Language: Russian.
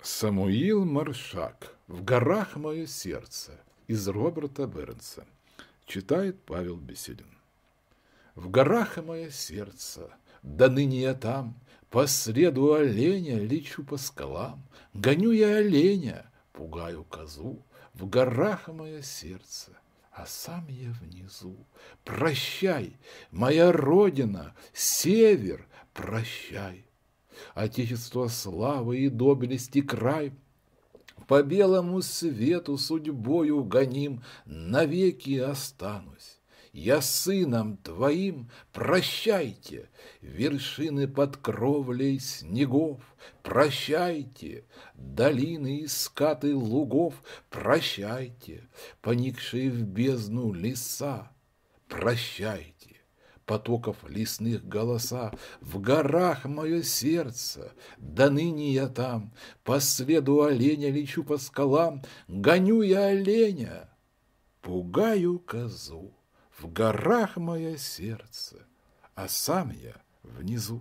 Самуил Маршак «В горах мое сердце» из Роберта Бернса. Читает Павел Беседин. «В горах мое сердце, да ныне я там, По среду оленя лечу по скалам, Гоню я оленя, пугаю козу, В горах мое сердце, а сам я внизу. Прощай, моя родина, север, прощай, Отечество славы и доблести край. По белому свету судьбою гоним навеки останусь. Я сыном твоим, прощайте, вершины под кровлей снегов, прощайте, долины и скаты лугов, прощайте, поникшие в бездну леса, прощайте потоков лесных голоса, В горах мое сердце, да ныне я там, По следу оленя лечу по скалам, Гоню я оленя, пугаю козу, В горах мое сердце, а сам я внизу.